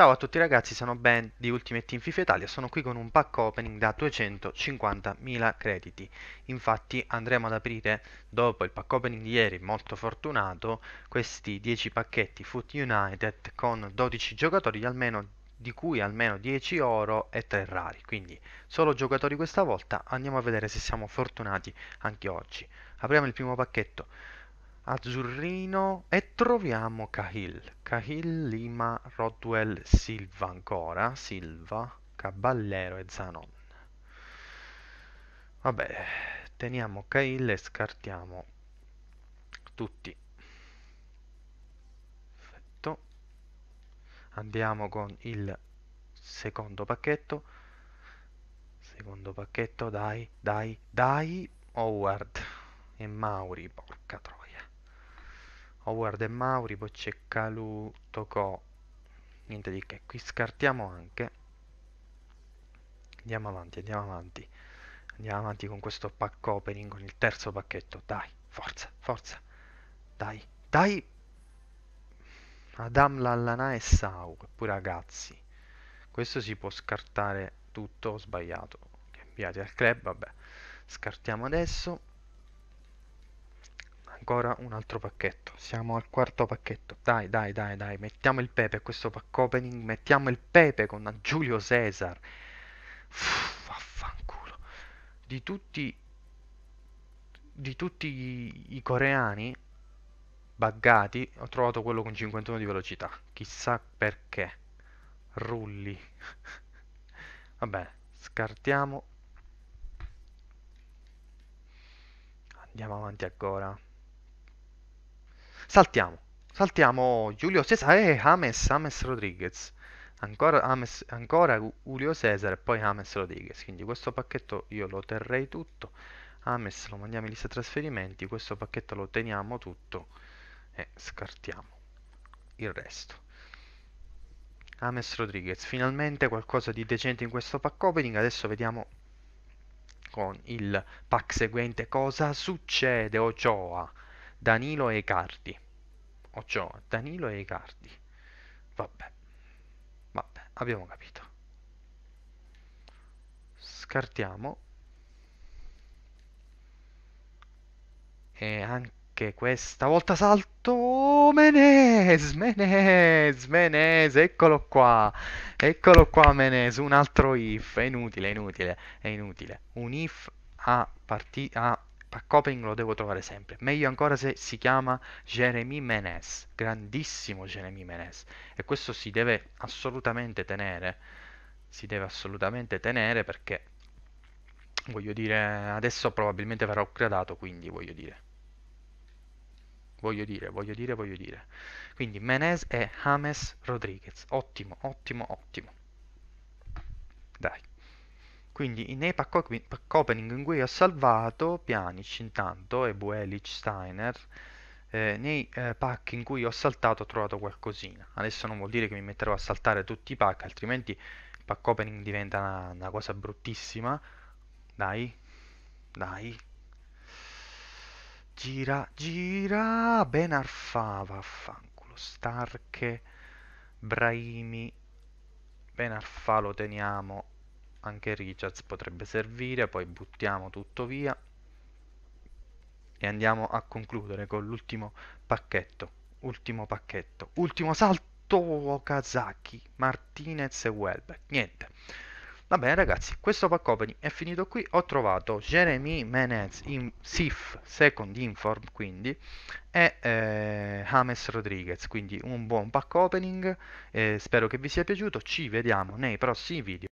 Ciao a tutti ragazzi, sono Ben di Ultimate Team FIFA Italia, sono qui con un pack opening da 250.000 crediti. Infatti andremo ad aprire, dopo il pack opening di ieri molto fortunato, questi 10 pacchetti Foot United con 12 giocatori almeno di cui almeno 10 oro e 3 rari, quindi solo giocatori questa volta, andiamo a vedere se siamo fortunati anche oggi. Apriamo il primo pacchetto azzurrino e troviamo Cahill. Cahill, Lima, Rodwell, Silva ancora, Silva, Caballero e Zanon. Vabbè, teniamo Cahill e scartiamo tutti. Perfetto. Andiamo con il secondo pacchetto. Secondo pacchetto, dai, dai, dai, Howard e Mauri, porca. Howard e Mauri, poi c'è Kalu Tocò, niente di che, qui scartiamo anche, andiamo avanti, andiamo avanti, andiamo avanti con questo pack opening, con il terzo pacchetto, dai, forza, forza, dai, dai, Adam Lallana e Sau, pure ragazzi, questo si può scartare tutto, ho sbagliato, inviati al club, vabbè, scartiamo adesso, Ancora un altro pacchetto. Siamo al quarto pacchetto. Dai, dai, dai, dai. Mettiamo il pepe a questo pack opening. Mettiamo il pepe con Giulio Cesar. Uff, vaffanculo. Di tutti... Di tutti i coreani buggati, ho trovato quello con 51 di velocità. Chissà perché. Rulli. Vabbè, scartiamo andiamo avanti ancora Saltiamo. Saltiamo Giulio Cesare e James, James Rodriguez. Ancora, James, ancora Julio Cesare e poi James Rodriguez. Quindi questo pacchetto io lo terrei tutto. James lo mandiamo in lista trasferimenti. Questo pacchetto lo teniamo tutto e scartiamo il resto. James Rodriguez, finalmente qualcosa di decente in questo pack opening. Adesso vediamo con il pack seguente cosa succede. Ochoa Danilo e Cardi. ciò, Danilo e Cardi. Vabbè, vabbè, abbiamo capito. Scartiamo. E anche questa volta salto. Menes, Menes, Menes, eccolo qua. Eccolo qua Menes, un altro if. È inutile, è inutile, è inutile. Un if a, partita... Coping lo devo trovare sempre. Meglio ancora se si chiama Jeremy Menes, grandissimo Jeremy Menes. E questo si deve assolutamente tenere. Si deve assolutamente tenere perché, voglio dire, adesso probabilmente verrà upgradato, quindi voglio dire. Voglio dire, voglio dire, voglio dire. Quindi Menes e James Rodriguez. Ottimo, ottimo, ottimo. Quindi nei pack opening in cui ho salvato Pianic intanto e Buelic, Steiner, eh, nei eh, pack in cui ho saltato ho trovato qualcosina. Adesso non vuol dire che mi metterò a saltare tutti i pack, altrimenti il pack opening diventa una, una cosa bruttissima. Dai, dai. Gira, gira, Ben Arfa, vaffanculo, Starche, Brahimi, Ben Arfa lo teniamo, anche Richards potrebbe servire, poi buttiamo tutto via e andiamo a concludere con l'ultimo pacchetto, ultimo pacchetto, ultimo salto Okazaki, Martinez e Welbeck, niente. Va bene ragazzi, questo pack opening è finito qui, ho trovato Jeremy Menez in SIF, second inform quindi, e eh, James Rodriguez, quindi un buon pack opening, eh, spero che vi sia piaciuto, ci vediamo nei prossimi video.